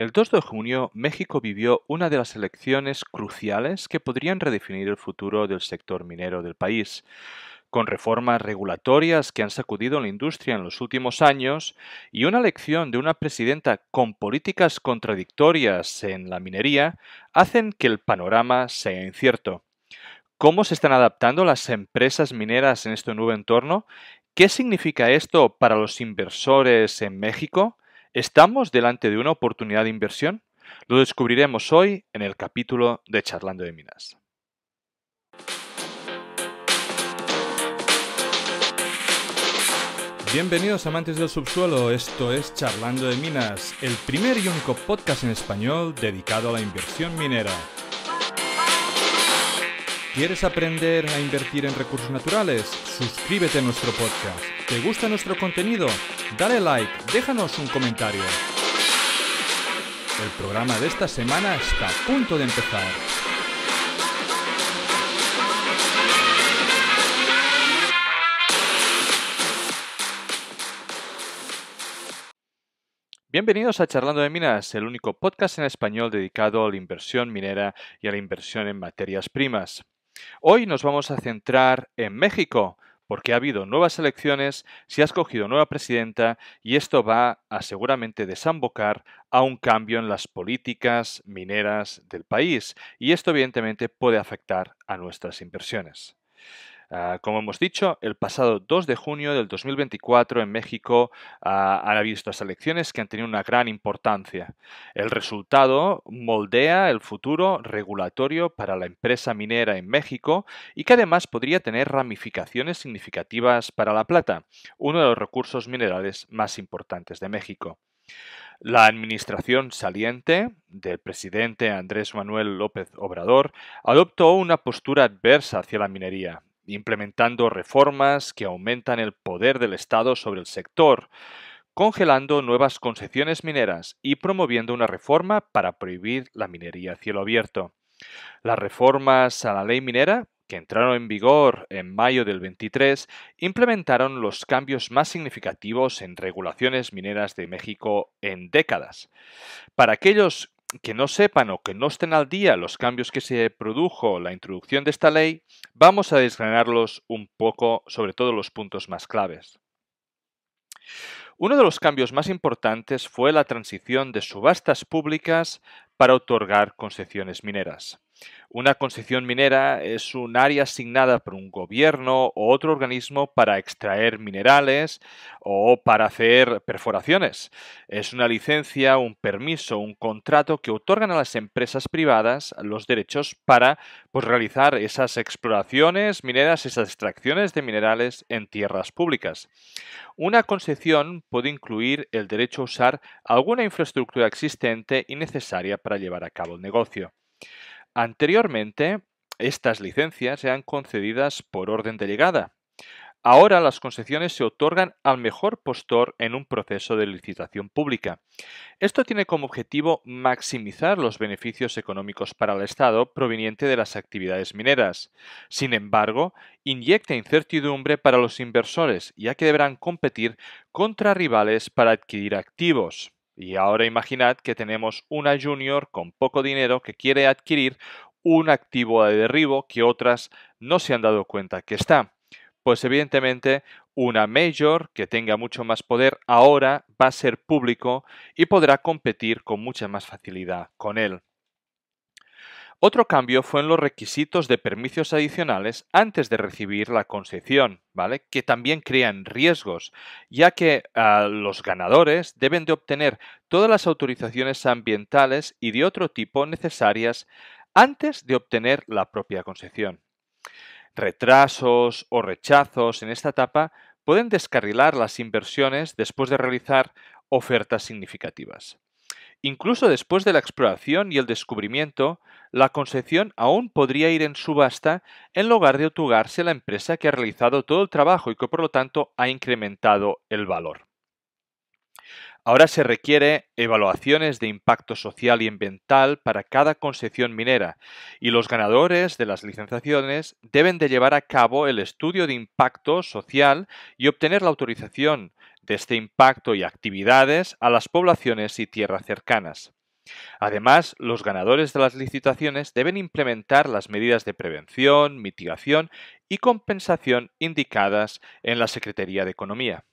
El 2 de junio, México vivió una de las elecciones cruciales que podrían redefinir el futuro del sector minero del país. Con reformas regulatorias que han sacudido la industria en los últimos años y una elección de una presidenta con políticas contradictorias en la minería, hacen que el panorama sea incierto. ¿Cómo se están adaptando las empresas mineras en este nuevo entorno? ¿Qué significa esto para los inversores en México? ¿Estamos delante de una oportunidad de inversión? Lo descubriremos hoy en el capítulo de Charlando de Minas. Bienvenidos amantes del subsuelo, esto es Charlando de Minas, el primer y único podcast en español dedicado a la inversión minera. ¿Quieres aprender a invertir en recursos naturales? Suscríbete a nuestro podcast ¿Te gusta nuestro contenido? Dale like, déjanos un comentario. El programa de esta semana está a punto de empezar. Bienvenidos a Charlando de Minas, el único podcast en español dedicado a la inversión minera y a la inversión en materias primas. Hoy nos vamos a centrar en México, porque ha habido nuevas elecciones, se ha escogido nueva presidenta y esto va a seguramente desembocar a un cambio en las políticas mineras del país y esto evidentemente puede afectar a nuestras inversiones. Ah, como hemos dicho, el pasado 2 de junio del 2024 en México ah, han habido estas elecciones que han tenido una gran importancia. El resultado moldea el futuro regulatorio para la empresa minera en México y que además podría tener ramificaciones significativas para la plata, uno de los recursos minerales más importantes de México. La administración saliente del presidente Andrés Manuel López Obrador adoptó una postura adversa hacia la minería, implementando reformas que aumentan el poder del Estado sobre el sector, congelando nuevas concesiones mineras y promoviendo una reforma para prohibir la minería a cielo abierto. Las reformas a la ley minera, que entraron en vigor en mayo del 23, implementaron los cambios más significativos en regulaciones mineras de México en décadas. Para aquellos que no sepan o que no estén al día los cambios que se produjo la introducción de esta ley, vamos a desgranarlos un poco, sobre todo los puntos más claves. Uno de los cambios más importantes fue la transición de subastas públicas para otorgar concesiones mineras. Una concesión minera es un área asignada por un gobierno o otro organismo para extraer minerales o para hacer perforaciones. Es una licencia, un permiso, un contrato que otorgan a las empresas privadas los derechos para pues, realizar esas exploraciones mineras, esas extracciones de minerales en tierras públicas. Una concesión puede incluir el derecho a usar alguna infraestructura existente y necesaria para llevar a cabo el negocio. Anteriormente, estas licencias eran concedidas por orden de llegada. Ahora las concesiones se otorgan al mejor postor en un proceso de licitación pública. Esto tiene como objetivo maximizar los beneficios económicos para el Estado proveniente de las actividades mineras. Sin embargo, inyecta incertidumbre para los inversores, ya que deberán competir contra rivales para adquirir activos. Y ahora imaginad que tenemos una junior con poco dinero que quiere adquirir un activo de derribo que otras no se han dado cuenta que está. Pues evidentemente una major que tenga mucho más poder ahora va a ser público y podrá competir con mucha más facilidad con él. Otro cambio fue en los requisitos de permisos adicionales antes de recibir la concesión, ¿vale? Que también crean riesgos, ya que ah, los ganadores deben de obtener todas las autorizaciones ambientales y de otro tipo necesarias antes de obtener la propia concesión. Retrasos o rechazos en esta etapa pueden descarrilar las inversiones después de realizar ofertas significativas. Incluso después de la exploración y el descubrimiento, la concesión aún podría ir en subasta en lugar de otorgarse a la empresa que ha realizado todo el trabajo y que por lo tanto ha incrementado el valor. Ahora se requiere evaluaciones de impacto social y ambiental para cada concesión minera y los ganadores de las licenciaciones deben de llevar a cabo el estudio de impacto social y obtener la autorización de este impacto y actividades a las poblaciones y tierras cercanas. Además, los ganadores de las licitaciones deben implementar las medidas de prevención, mitigación y compensación indicadas en la Secretaría de Economía.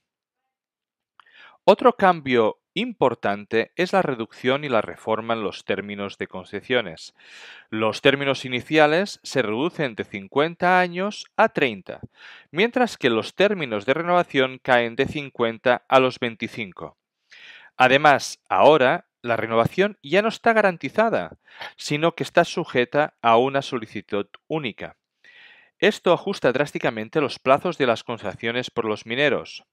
Otro cambio Importante es la reducción y la reforma en los términos de concesiones. Los términos iniciales se reducen de 50 años a 30, mientras que los términos de renovación caen de 50 a los 25. Además, ahora la renovación ya no está garantizada, sino que está sujeta a una solicitud única. Esto ajusta drásticamente los plazos de las concesiones por los mineros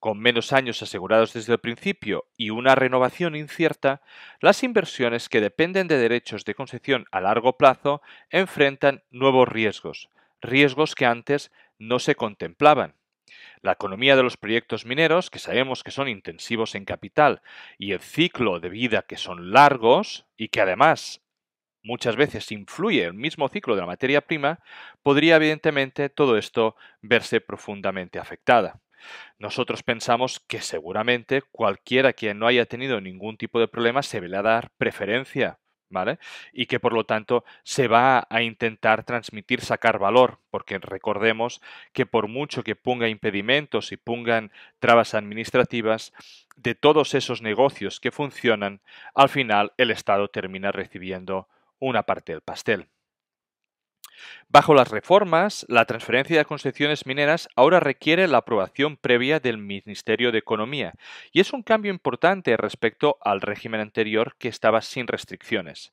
con menos años asegurados desde el principio y una renovación incierta, las inversiones que dependen de derechos de concesión a largo plazo enfrentan nuevos riesgos, riesgos que antes no se contemplaban. La economía de los proyectos mineros, que sabemos que son intensivos en capital, y el ciclo de vida que son largos y que además muchas veces influye el mismo ciclo de la materia prima, podría evidentemente todo esto verse profundamente afectada. Nosotros pensamos que seguramente cualquiera quien no haya tenido ningún tipo de problema se le va a dar preferencia, ¿vale? Y que por lo tanto se va a intentar transmitir, sacar valor, porque recordemos que por mucho que ponga impedimentos y pongan trabas administrativas, de todos esos negocios que funcionan, al final el Estado termina recibiendo una parte del pastel. Bajo las reformas, la transferencia de concesiones mineras ahora requiere la aprobación previa del Ministerio de Economía y es un cambio importante respecto al régimen anterior que estaba sin restricciones.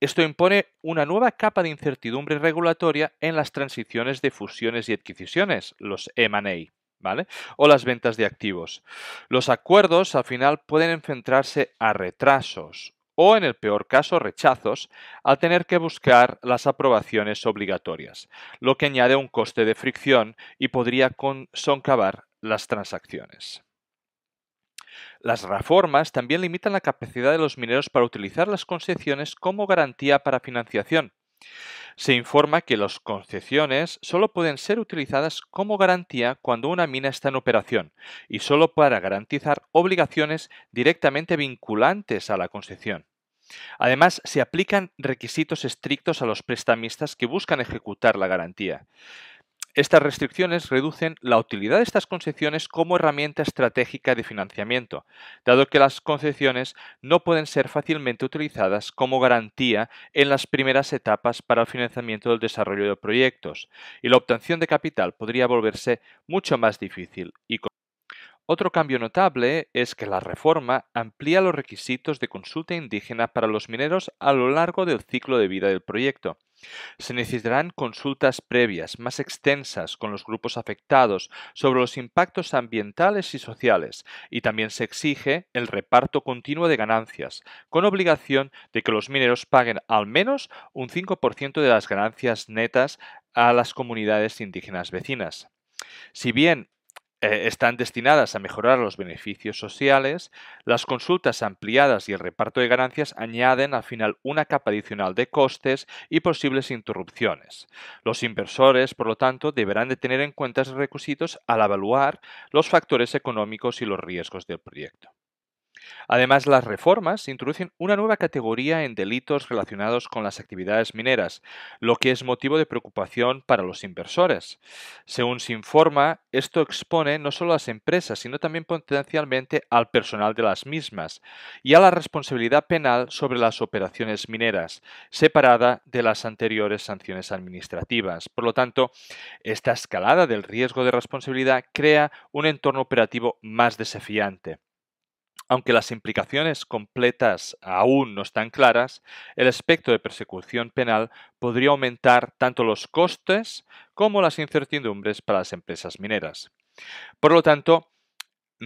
Esto impone una nueva capa de incertidumbre regulatoria en las transiciones de fusiones y adquisiciones, los M&A. ¿Vale? O las ventas de activos. Los acuerdos al final pueden enfrentarse a retrasos o, en el peor caso, rechazos, al tener que buscar las aprobaciones obligatorias, lo que añade un coste de fricción y podría soncavar las transacciones. Las reformas también limitan la capacidad de los mineros para utilizar las concesiones como garantía para financiación, se informa que las concesiones solo pueden ser utilizadas como garantía cuando una mina está en operación y solo para garantizar obligaciones directamente vinculantes a la concesión. Además, se aplican requisitos estrictos a los prestamistas que buscan ejecutar la garantía. Estas restricciones reducen la utilidad de estas concesiones como herramienta estratégica de financiamiento, dado que las concesiones no pueden ser fácilmente utilizadas como garantía en las primeras etapas para el financiamiento del desarrollo de proyectos, y la obtención de capital podría volverse mucho más difícil y otro cambio notable es que la reforma amplía los requisitos de consulta indígena para los mineros a lo largo del ciclo de vida del proyecto. Se necesitarán consultas previas, más extensas, con los grupos afectados sobre los impactos ambientales y sociales, y también se exige el reparto continuo de ganancias, con obligación de que los mineros paguen al menos un 5% de las ganancias netas a las comunidades indígenas vecinas. Si bien eh, están destinadas a mejorar los beneficios sociales, las consultas ampliadas y el reparto de ganancias añaden al final una capa adicional de costes y posibles interrupciones. Los inversores, por lo tanto, deberán de tener en cuenta esos requisitos al evaluar los factores económicos y los riesgos del proyecto. Además, las reformas introducen una nueva categoría en delitos relacionados con las actividades mineras, lo que es motivo de preocupación para los inversores. Según se informa, esto expone no solo a las empresas, sino también potencialmente al personal de las mismas y a la responsabilidad penal sobre las operaciones mineras, separada de las anteriores sanciones administrativas. Por lo tanto, esta escalada del riesgo de responsabilidad crea un entorno operativo más desafiante. Aunque las implicaciones completas aún no están claras, el aspecto de persecución penal podría aumentar tanto los costes como las incertidumbres para las empresas mineras. Por lo tanto,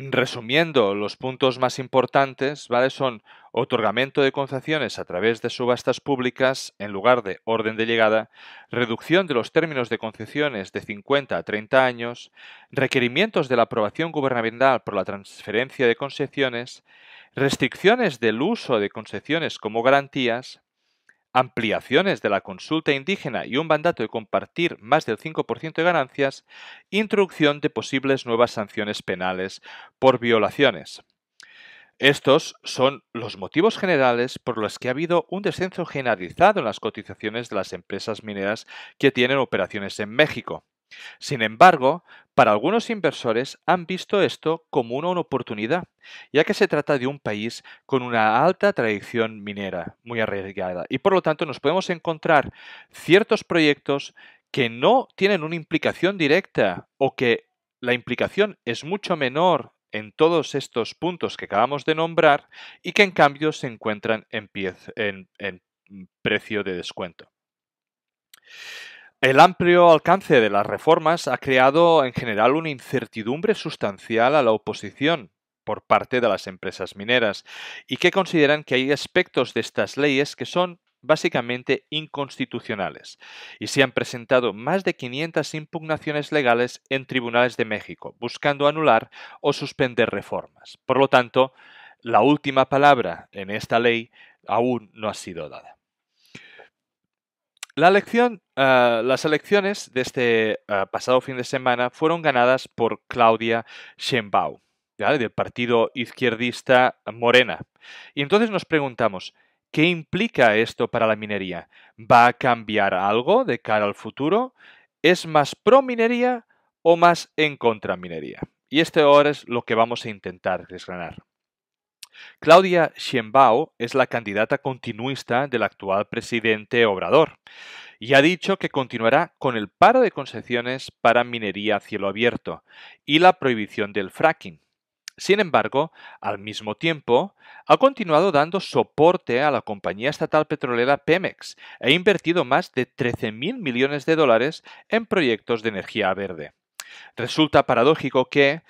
Mm, resumiendo, los puntos más importantes ¿vale? son otorgamiento de concesiones a través de subastas públicas en lugar de orden de llegada, reducción de los términos de concesiones de 50 a 30 años, requerimientos de la aprobación gubernamental por la transferencia de concesiones, restricciones del uso de concesiones como garantías, ampliaciones de la consulta indígena y un mandato de compartir más del 5% de ganancias, introducción de posibles nuevas sanciones penales por violaciones. Estos son los motivos generales por los que ha habido un descenso generalizado en las cotizaciones de las empresas mineras que tienen operaciones en México. Sin embargo, para algunos inversores han visto esto como una oportunidad, ya que se trata de un país con una alta tradición minera muy arriesgada y por lo tanto nos podemos encontrar ciertos proyectos que no tienen una implicación directa o que la implicación es mucho menor en todos estos puntos que acabamos de nombrar y que en cambio se encuentran en, pie, en precio de descuento. El amplio alcance de las reformas ha creado en general una incertidumbre sustancial a la oposición por parte de las empresas mineras y que consideran que hay aspectos de estas leyes que son básicamente inconstitucionales y se han presentado más de 500 impugnaciones legales en tribunales de México buscando anular o suspender reformas. Por lo tanto, la última palabra en esta ley aún no ha sido dada elección, ah, las elecciones de este ah, pasado fin de semana fueron ganadas por Claudia Sheinbaum, del partido izquierdista Morena. Y entonces nos preguntamos, ¿qué implica esto para la minería? ¿Va a cambiar algo de cara al futuro? ¿Es más pro minería o más en contra minería? Y este ahora es lo que vamos a intentar desgranar. Claudia Sheinbaum es la candidata continuista del actual presidente Obrador y ha dicho que continuará con el paro de concesiones para minería a cielo abierto y la prohibición del fracking. Sin embargo, al mismo tiempo, ha continuado dando soporte a la compañía estatal petrolera Pemex e invertido más de 13.000 millones de dólares en proyectos de energía verde. Resulta paradójico que,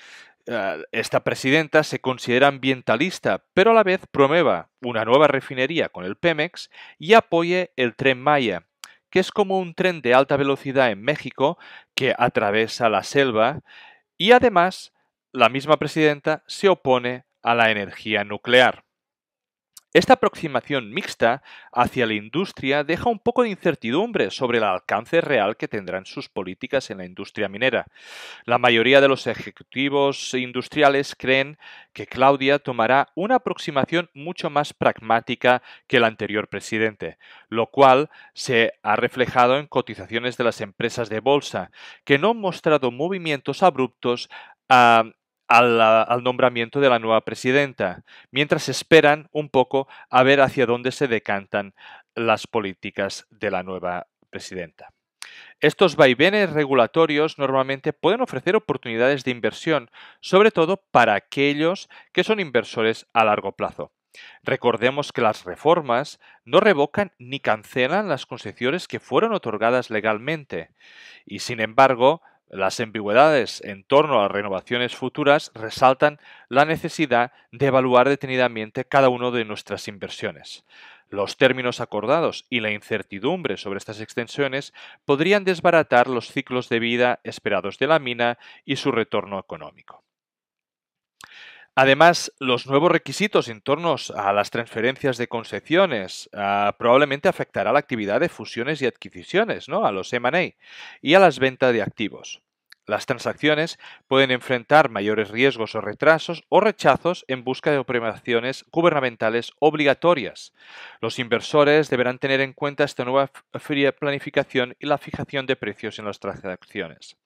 Ah, esta presidenta se considera ambientalista, pero a la vez promueva una nueva refinería con el Pemex y apoye el tren Maya, que es como un tren de alta velocidad en México que atraviesa la selva y además la misma presidenta se opone a la energía nuclear. Esta aproximación mixta hacia la industria deja un poco de incertidumbre sobre el alcance real que tendrán sus políticas en la industria minera. La mayoría de los ejecutivos industriales creen que Claudia tomará una aproximación mucho más pragmática que el anterior presidente, lo cual se ha reflejado en cotizaciones de las empresas de bolsa, que no han mostrado movimientos abruptos a... Ah, al, nombramiento de la nueva presidenta, mientras esperan un poco a ver hacia dónde se decantan las políticas de la nueva presidenta. Estos vaivenes regulatorios normalmente pueden ofrecer oportunidades de inversión, sobre todo para aquellos que son inversores a largo plazo. Recordemos que las reformas no revocan ni cancelan las concesiones que fueron otorgadas legalmente y, sin embargo, las ambigüedades en torno a renovaciones futuras resaltan la necesidad de evaluar detenidamente cada una de nuestras inversiones. Los términos acordados y la incertidumbre sobre estas extensiones podrían desbaratar los ciclos de vida esperados de la mina y su retorno económico. Además, los nuevos requisitos en torno a las transferencias de concesiones ah, probablemente afectará la actividad de fusiones y adquisiciones, ¿no? a los M&A y a las ventas de activos. Las transacciones pueden enfrentar mayores riesgos o retrasos o rechazos en busca de operaciones gubernamentales obligatorias. Los inversores deberán tener en cuenta esta nueva planificación y la fijación de precios en las transacciones.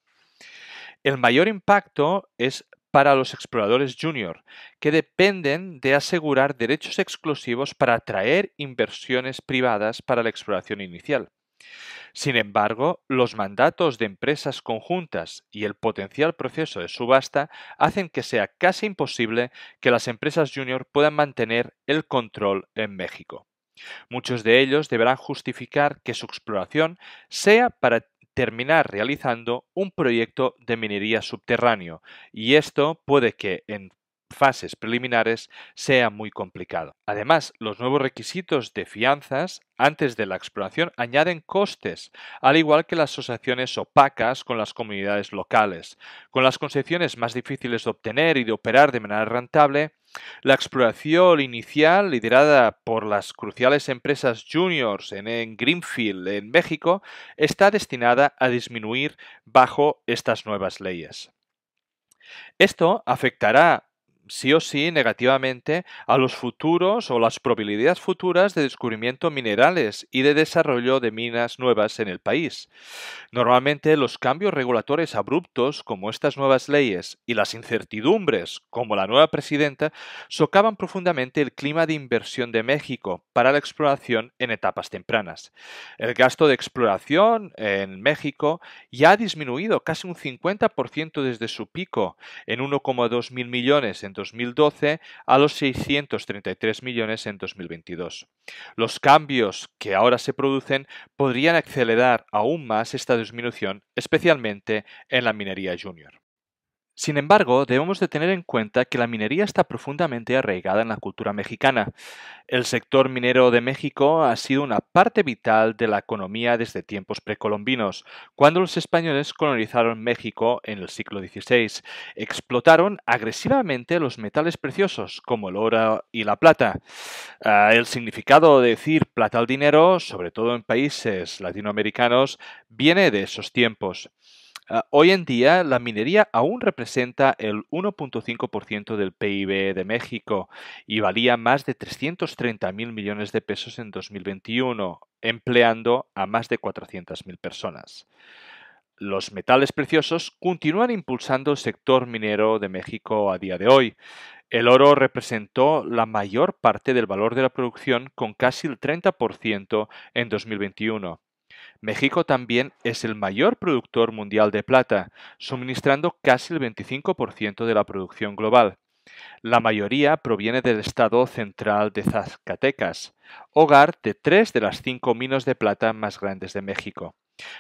El mayor impacto es para los exploradores junior, que dependen de asegurar derechos exclusivos para atraer inversiones privadas para la exploración inicial. Sin embargo, los mandatos de empresas conjuntas y el potencial proceso de subasta hacen que sea casi imposible que las empresas junior puedan mantener el control en México. Muchos de ellos deberán justificar que su exploración sea para terminar realizando un proyecto de minería subterráneo y esto puede que en fases preliminares sea muy complicado. Además, los nuevos requisitos de fianzas antes de la exploración añaden costes, al igual que las asociaciones opacas con las comunidades locales. Con las concesiones más difíciles de obtener y de operar de manera rentable, la exploración inicial, liderada por las cruciales empresas juniors en, Greenfield, en México, está destinada a disminuir bajo estas nuevas leyes. Esto afectará sí o sí negativamente a los futuros o las probabilidades futuras de descubrimiento minerales y de desarrollo de minas nuevas en el país. Normalmente los cambios regulatorios abruptos como estas nuevas leyes y las incertidumbres como la nueva presidenta socavan profundamente el clima de inversión de México para la exploración en etapas tempranas. El gasto de exploración en México ya ha disminuido casi un 50% desde su pico en 1,2 mil millones en 2012 a los 633 millones en 2022. Los cambios que ahora se producen podrían acelerar aún más esta disminución, especialmente en la minería junior. Sin embargo, debemos de tener en cuenta que la minería está profundamente arraigada en la cultura mexicana. El sector minero de México ha sido una parte vital de la economía desde tiempos precolombinos, cuando los españoles colonizaron México en el siglo XVI. Explotaron agresivamente los metales preciosos, como el oro y la plata. Ah, el significado de decir plata al dinero, sobre todo en países latinoamericanos, viene de esos tiempos. Ah, hoy en día, la minería aún representa el 1.5% del PIB de México y valía más de mil millones de pesos en 2021, empleando a más de 400.000 personas. Los metales preciosos continúan impulsando el sector minero de México a día de hoy. El oro representó la mayor parte del valor de la producción con casi el 30% en 2021 México también es el mayor productor mundial de plata, suministrando casi el 25% de la producción global. La mayoría proviene del estado central de Zacatecas, hogar de tres de las cinco minas de plata más grandes de México.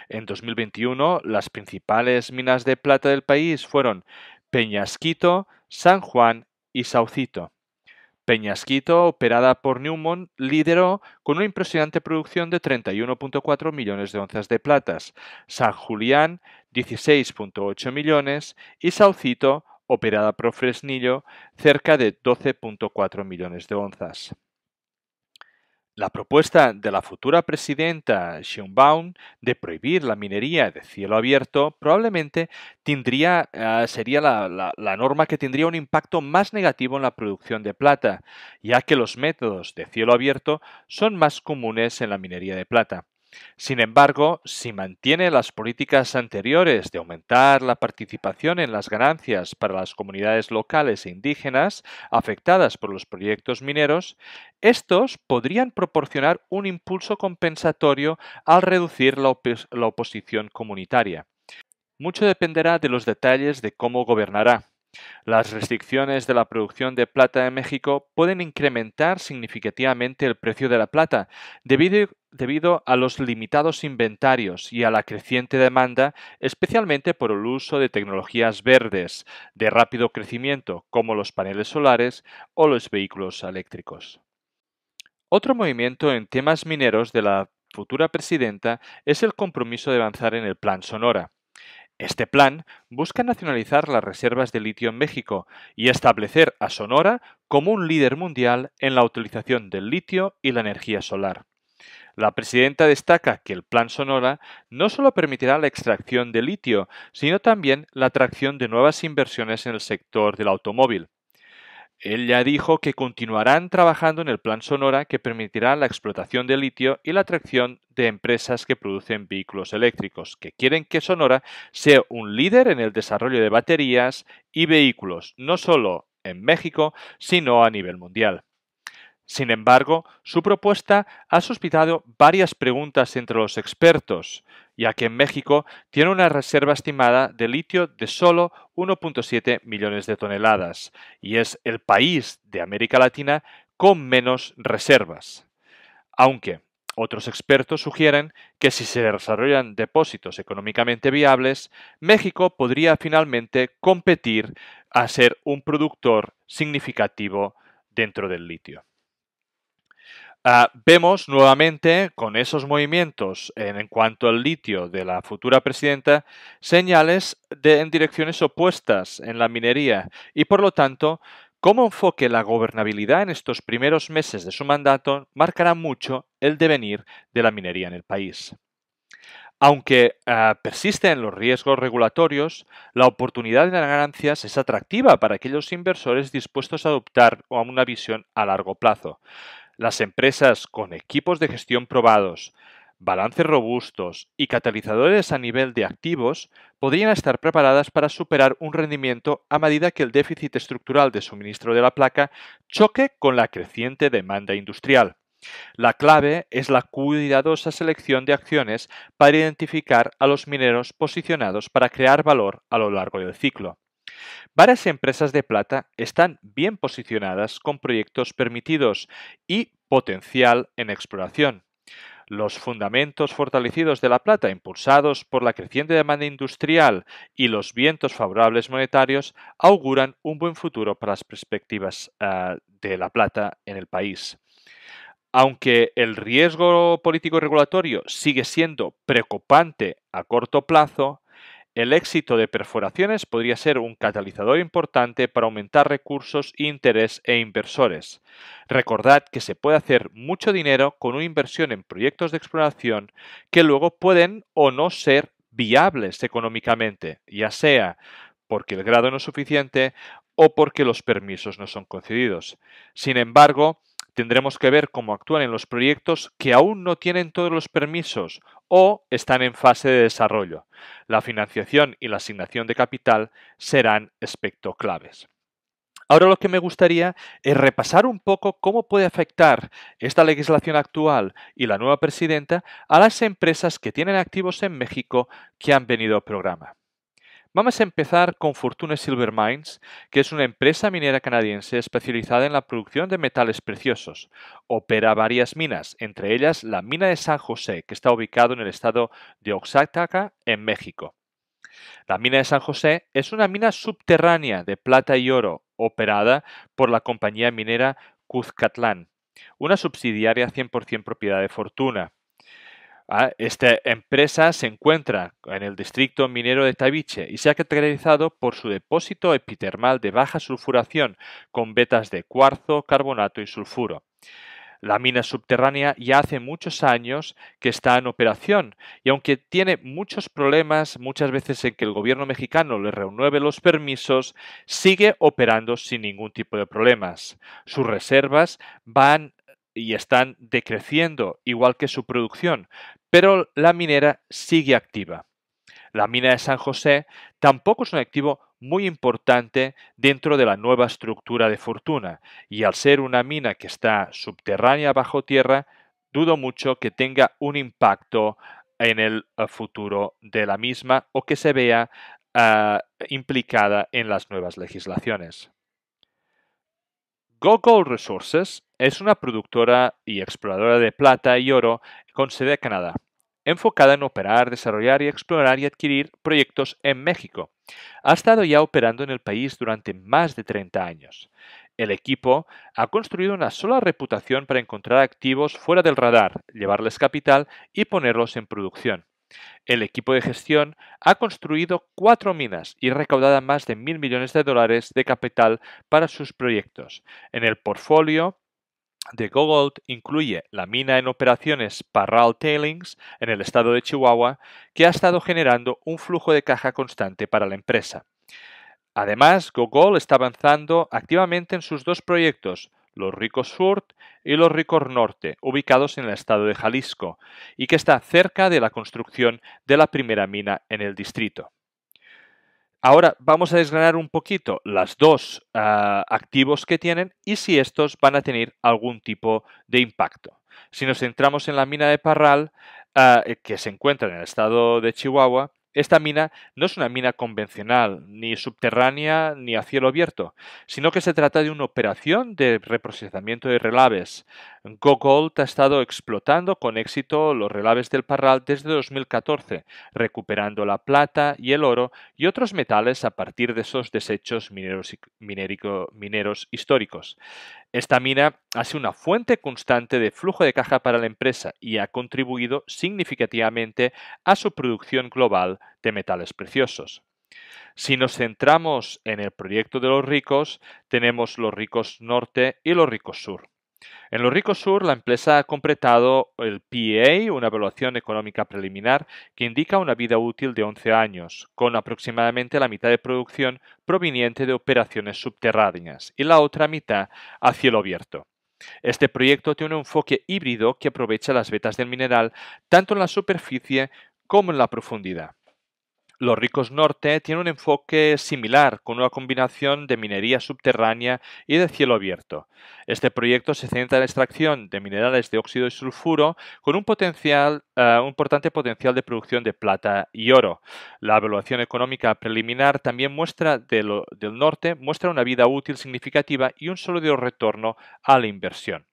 En 2021, las principales minas de plata del país fueron Peñasquito, San Juan y Saucito. Peñasquito, operada por Newmont, lideró con una impresionante producción de 31.4 millones de onzas de platas, San Julián 16.8 millones y Saucito, operada por Fresnillo, cerca de 12.4 millones de onzas. La propuesta de la futura presidenta Schoenbaum de prohibir la minería de cielo abierto probablemente ah, sería la, norma que tendría un impacto más negativo en la producción de plata, ya que los métodos de cielo abierto son más comunes en la minería de plata. Sin embargo, si mantiene las políticas anteriores de aumentar la participación en las ganancias para las comunidades locales e indígenas afectadas por los proyectos mineros, estos podrían proporcionar un impulso compensatorio al reducir la, la oposición comunitaria. Mucho dependerá de los detalles de cómo gobernará, las restricciones de la producción de plata en México pueden incrementar significativamente el precio de la plata debido, a los limitados inventarios y a la creciente demanda, especialmente por el uso de tecnologías verdes de rápido crecimiento como los paneles solares o los vehículos eléctricos. Otro movimiento en temas mineros de la futura presidenta es el compromiso de avanzar en el Plan Sonora este plan busca nacionalizar las reservas de litio en México y establecer a Sonora como un líder mundial en la utilización del litio y la energía solar. La presidenta destaca que el Plan Sonora no solo permitirá la extracción de litio, sino también la atracción de nuevas inversiones en el sector del automóvil, él ya dijo que continuarán trabajando en el Plan Sonora que permitirá la explotación de litio y la atracción de empresas que producen vehículos eléctricos, que quieren que Sonora sea un líder en el desarrollo de baterías y vehículos, no solo en México, sino a nivel mundial. Sin embargo, su propuesta ha suscitado varias preguntas entre los expertos, ya que en México tiene una reserva estimada de litio de solo 1.7 millones de toneladas y es el país de América Latina con menos reservas. Aunque otros expertos sugieren que si se desarrollan depósitos económicamente viables, México podría finalmente competir a ser un productor significativo dentro del litio. Ah, vemos nuevamente con esos movimientos en, cuanto al litio de la futura presidenta señales en direcciones opuestas en la minería y por lo tanto cómo enfoque la gobernabilidad en estos primeros meses de su mandato marcará mucho el devenir de la minería en el país. Aunque ah, persisten los riesgos regulatorios, la oportunidad de las ganancias es atractiva para aquellos inversores dispuestos a adoptar una visión a largo plazo. Las empresas con equipos de gestión probados, balances robustos y catalizadores a nivel de activos podrían estar preparadas para superar un rendimiento a medida que el déficit estructural de suministro de la placa choque con la creciente demanda industrial. La clave es la cuidadosa selección de acciones para identificar a los mineros posicionados para crear valor a lo largo del ciclo. Varias empresas de plata están bien posicionadas con proyectos permitidos y potencial en exploración. Los fundamentos fortalecidos de la plata, impulsados por la creciente demanda industrial y los vientos favorables monetarios, auguran un buen futuro para las perspectivas ah, de la plata en el país. Aunque el riesgo político regulatorio sigue siendo preocupante a corto plazo, el éxito de perforaciones podría ser un catalizador importante para aumentar recursos, interés e inversores. Recordad que se puede hacer mucho dinero con una inversión en proyectos de exploración que luego pueden o no ser viables económicamente, ya sea porque el grado no es suficiente o porque los permisos no son concedidos. Sin embargo, Tendremos que ver cómo actúan en los proyectos que aún no tienen todos los permisos o están en fase de desarrollo. La financiación y la asignación de capital serán aspectos claves. Ahora lo que me gustaría es repasar un poco cómo puede afectar esta legislación actual y la nueva presidenta a las empresas que tienen activos en México que han venido al programa. Vamos a empezar con Fortuna Silver Mines, que es una empresa minera canadiense especializada en la producción de metales preciosos. Opera varias minas, entre ellas la mina de San José, que está ubicado en el estado de Oaxaca, en México. La mina de San José es una mina subterránea de plata y oro operada por la compañía minera Cuzcatlán, una subsidiaria 100% propiedad de Fortuna. Esta empresa se encuentra en el distrito minero de Tabiche y se ha caracterizado por su depósito epitermal de baja sulfuración con vetas de cuarzo, carbonato y sulfuro. La mina subterránea ya hace muchos años que está en operación y aunque tiene muchos problemas muchas veces en que el gobierno mexicano le renueve los permisos, sigue operando sin ningún tipo de problemas. Sus reservas van y están decreciendo, igual que su producción, pero la minera sigue activa. La mina de San José tampoco es un activo muy importante dentro de la nueva estructura de fortuna, y al ser una mina que está subterránea bajo tierra, dudo mucho que tenga un impacto en el eh, futuro de la misma o que se vea ah, implicada en las nuevas legislaciones. Go Resources es una productora y exploradora de plata y oro con sede en Canadá, enfocada en operar, desarrollar y explorar y adquirir proyectos en México. Ha estado ya operando en el país durante más de 30 años. El equipo ha construido una sola reputación para encontrar activos fuera del radar, llevarles capital y ponerlos en producción. El equipo de gestión ha construido cuatro minas y recaudado más de mil millones de dólares de capital para sus proyectos. En el portfolio de Gogol incluye la mina en operaciones Parral Tailings en el estado de Chihuahua, que ha estado generando un flujo de caja constante para la empresa. Además, Gogol está avanzando activamente en sus dos proyectos, los Ricos Sur y los Ricos Norte, ubicados en el estado de Jalisco, y que está cerca de la construcción de la primera mina en el distrito. Ahora vamos a desgranar un poquito las dos ah, activos que tienen y si estos van a tener algún tipo de impacto. Si nos centramos en la mina de Parral, ah, eh, que se encuentra en el estado de Chihuahua, esta mina no es una mina convencional, ni subterránea, ni a cielo abierto, sino que se trata de una operación de reprocesamiento de relaves GoGold ha estado explotando con éxito los relaves del Parral desde 2014, recuperando la plata y el oro y otros metales a partir de esos desechos mineros, mineros históricos. Esta mina ha sido una fuente constante de flujo de caja para la empresa y ha contribuido significativamente a su producción global de metales preciosos. Si nos centramos en el proyecto de los ricos, tenemos los ricos norte y los ricos sur. En los ricos sur, la empresa ha completado el PEA, una evaluación económica preliminar que indica una vida útil de 11 años, con aproximadamente la mitad de producción proveniente de operaciones subterráneas y la otra mitad a cielo abierto. Este proyecto tiene un enfoque híbrido que aprovecha las vetas del mineral tanto en la superficie como en la profundidad. Los Ricos Norte tiene un enfoque similar, con una combinación de minería subterránea y de cielo abierto. Este proyecto se centra en la extracción de minerales de óxido y sulfuro con un, potencial, eh, un importante potencial de producción de plata y oro. La evaluación económica preliminar también muestra del norte muestra una vida útil significativa y un sólido retorno a la inversión.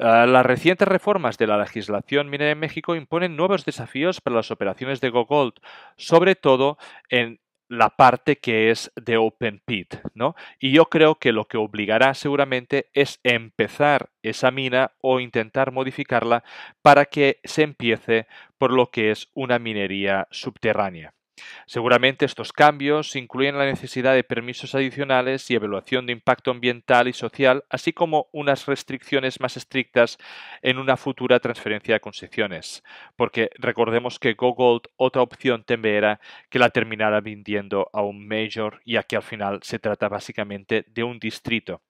Ah, las recientes reformas de la legislación minera en México imponen nuevos desafíos para las operaciones de GoGold, sobre todo en la parte que es de Open Pit, ¿no? Y yo creo que lo que obligará seguramente es empezar esa mina o intentar modificarla para que se empiece por lo que es una minería subterránea. Seguramente estos cambios incluyen la necesidad de permisos adicionales y evaluación de impacto ambiental y social, así como unas restricciones más estrictas en una futura transferencia de concesiones, porque recordemos que GoGold otra opción temerá que la terminara vendiendo a un major, ya que al final se trata básicamente de un distrito.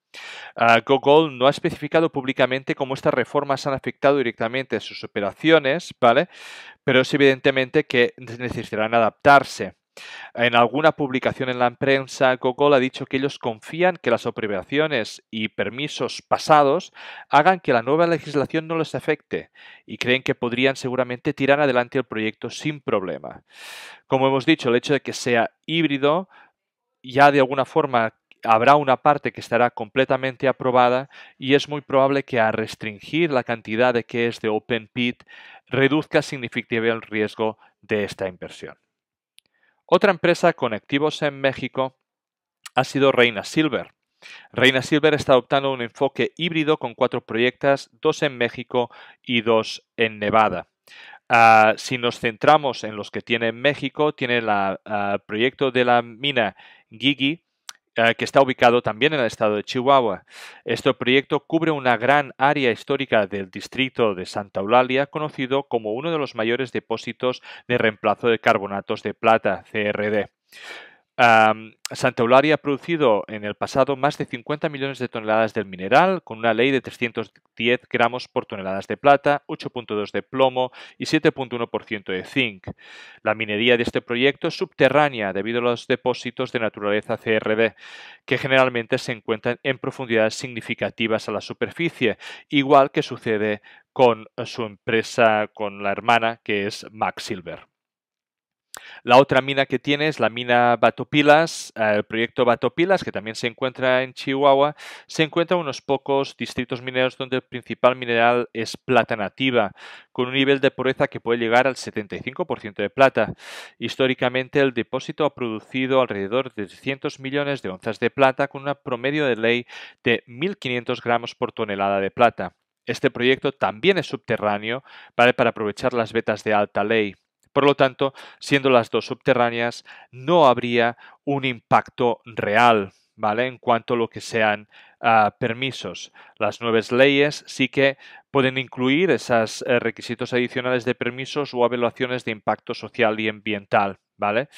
Ah, Google no ha especificado públicamente cómo estas reformas han afectado directamente a sus operaciones, ¿vale? Pero es evidentemente que necesitarán adaptarse. En alguna publicación en la prensa, Google ha dicho que ellos confían que las operaciones y permisos pasados hagan que la nueva legislación no les afecte y creen que podrían seguramente tirar adelante el proyecto sin problema. Como hemos dicho, el hecho de que sea híbrido ya de alguna forma habrá una parte que estará completamente aprobada y es muy probable que a restringir la cantidad de que es de Open Pit reduzca significativamente el riesgo de esta inversión. Otra empresa con activos en México ha sido Reina Silver. Reina Silver está adoptando un enfoque híbrido con cuatro proyectos, dos en México y dos en Nevada. Ah, si nos centramos en los que tiene México, tiene el ah, proyecto de la mina Gigi, eh, que está ubicado también en el estado de Chihuahua. Este proyecto cubre una gran área histórica del distrito de Santa Eulalia, conocido como uno de los mayores depósitos de reemplazo de carbonatos de plata, CRD. Um, Santa Eulalia ha producido en el pasado más de 50 millones de toneladas del mineral, con una ley de 310 gramos por toneladas de plata, 8.2 de plomo y 7.1% de zinc. La minería de este proyecto es subterránea debido a los depósitos de naturaleza CRD, que generalmente se encuentran en profundidades significativas a la superficie, igual que sucede con su empresa, con la hermana, que es Max Silver. La otra mina que tiene es la mina Batopilas, eh, el proyecto Batopilas, que también se encuentra en Chihuahua, se encuentra en unos pocos distritos mineros donde el principal mineral es plata nativa, con un nivel de pureza que puede llegar al 75% de plata. Históricamente, el depósito ha producido alrededor de 300 millones de onzas de plata con un promedio de ley de 1.500 gramos por tonelada de plata. Este proyecto también es subterráneo, ¿vale? para aprovechar las vetas de alta ley. Por lo tanto, siendo las dos subterráneas, no habría un impacto real. ¿Vale? En cuanto a lo que sean ah, permisos. Las nuevas leyes sí que pueden incluir esos eh, requisitos adicionales de permisos o evaluaciones de impacto social y ambiental, ¿vale?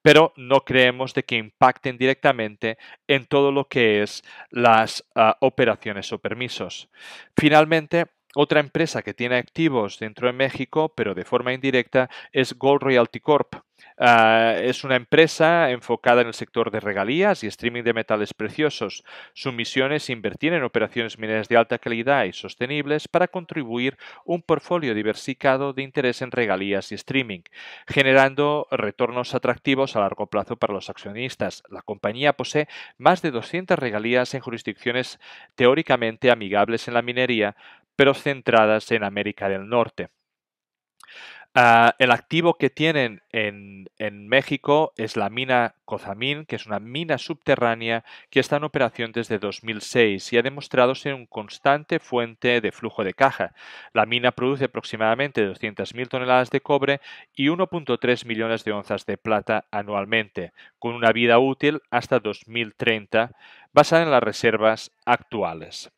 Pero no creemos de que impacten directamente en todo lo que es las ah, operaciones o permisos. Finalmente, otra empresa que tiene activos dentro de México, pero de forma indirecta, es Gold Royalty Corp. Ah, es una empresa enfocada en el sector de regalías y streaming de metales preciosos. Su misión es invertir en operaciones mineras de alta calidad y sostenibles para contribuir un portfolio diversificado de interés en regalías y streaming, generando retornos atractivos a largo plazo para los accionistas. La compañía posee más de 200 regalías en jurisdicciones teóricamente amigables en la minería, pero centradas en América del Norte. Ah, el activo que tienen en, México es la mina Cozamín, que es una mina subterránea que está en operación desde 2006 y ha demostrado ser una constante fuente de flujo de caja. La mina produce aproximadamente 200.000 toneladas de cobre y 1.3 millones de onzas de plata anualmente, con una vida útil hasta 2030, basada en las reservas actuales.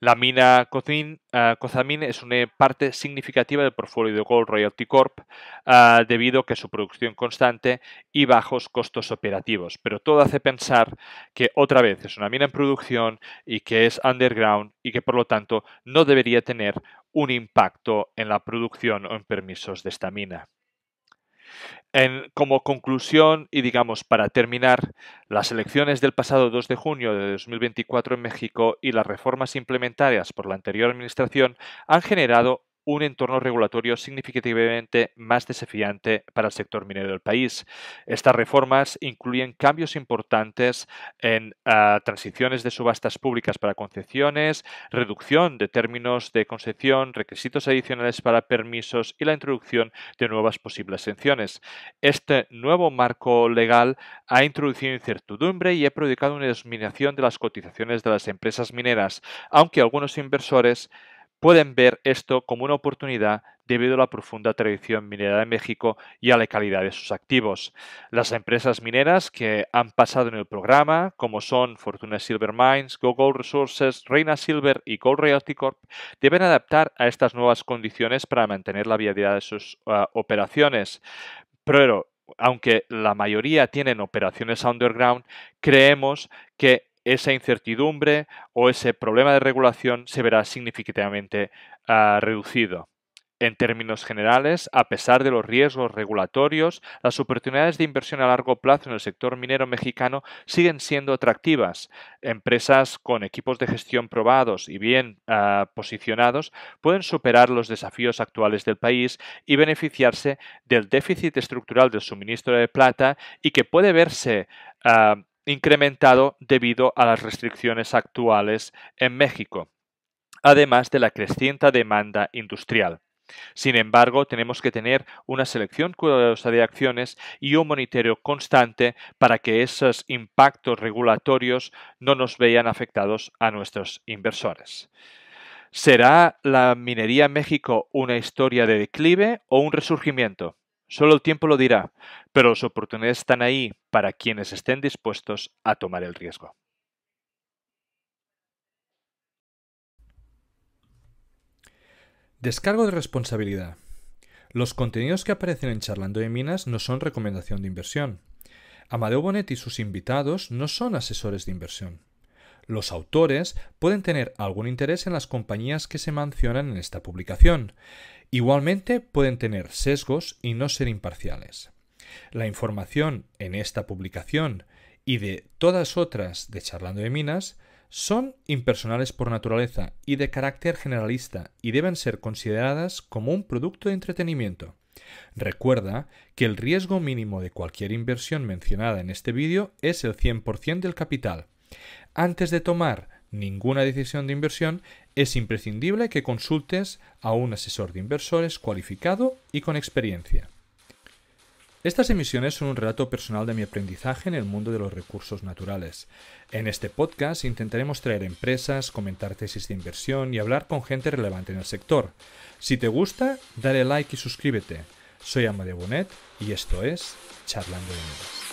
La mina eh, Cozamin, es una parte significativa del portfolio de Gold Royalty Corp eh, debido a que su producción constante y bajos costos operativos. Pero todo hace pensar que otra vez es una mina en producción y que es underground y que por lo tanto no debería tener un impacto en la producción o en permisos de esta mina. En, como conclusión y digamos para terminar, las elecciones del pasado 2 de junio de 2024 en México y las reformas implementarias por la anterior administración han generado un entorno regulatorio significativamente más desafiante para el sector minero del país. Estas reformas incluyen cambios importantes en ah, transiciones de subastas públicas para concesiones, reducción de términos de concesión, requisitos adicionales para permisos y la introducción de nuevas posibles sanciones. Este nuevo marco legal ha introducido incertidumbre y ha provocado una disminución de las cotizaciones de las empresas mineras, aunque algunos inversores pueden ver esto como una oportunidad debido a la profunda tradición minera de México y a la calidad de sus activos. Las empresas mineras que han pasado en el programa, como son Fortuna Silver Mines, Go Gold Resources, Reina Silver y Gold Corp, deben adaptar a estas nuevas condiciones para mantener la viabilidad de sus ah, operaciones. Pero aunque la mayoría tienen operaciones underground, creemos que esa incertidumbre o ese problema de regulación se verá significativamente ah, reducido. En términos generales, a pesar de los riesgos regulatorios, las oportunidades de inversión a largo plazo en el sector minero mexicano siguen siendo atractivas. Empresas con equipos de gestión probados y bien ah, posicionados pueden superar los desafíos actuales del país y beneficiarse del déficit estructural del suministro de plata y que puede verse ah, incrementado debido a las restricciones actuales en México, además de la creciente demanda industrial. Sin embargo, tenemos que tener una selección cuidadosa de acciones y un monitoreo constante para que esos impactos regulatorios no nos vean afectados a nuestros inversores. ¿Será la minería en México una historia de declive o un resurgimiento? Solo el tiempo lo dirá, pero las oportunidades están ahí para quienes estén dispuestos a tomar el riesgo. Descargo de responsabilidad. Los contenidos que aparecen en Charlando de Minas no son recomendación de inversión. Amadeo Bonet y sus invitados no son asesores de inversión. Los autores pueden tener algún interés en las compañías que se mencionan en esta publicación. Igualmente pueden tener sesgos y no ser imparciales. La información en esta publicación y de todas otras de Charlando de Minas son impersonales por naturaleza y de carácter generalista y deben ser consideradas como un producto de entretenimiento. Recuerda que el riesgo mínimo de cualquier inversión mencionada en este vídeo es el 100% del capital. Antes de tomar ninguna decisión de inversión, es imprescindible que consultes a un asesor de inversores cualificado y con experiencia. Estas emisiones son un relato personal de mi aprendizaje en el mundo de los recursos naturales. En este podcast intentaremos traer empresas, comentar tesis de inversión y hablar con gente relevante en el sector. Si te gusta, dale like y suscríbete. Soy Amadeo Bonet y esto es Charlando de Minas.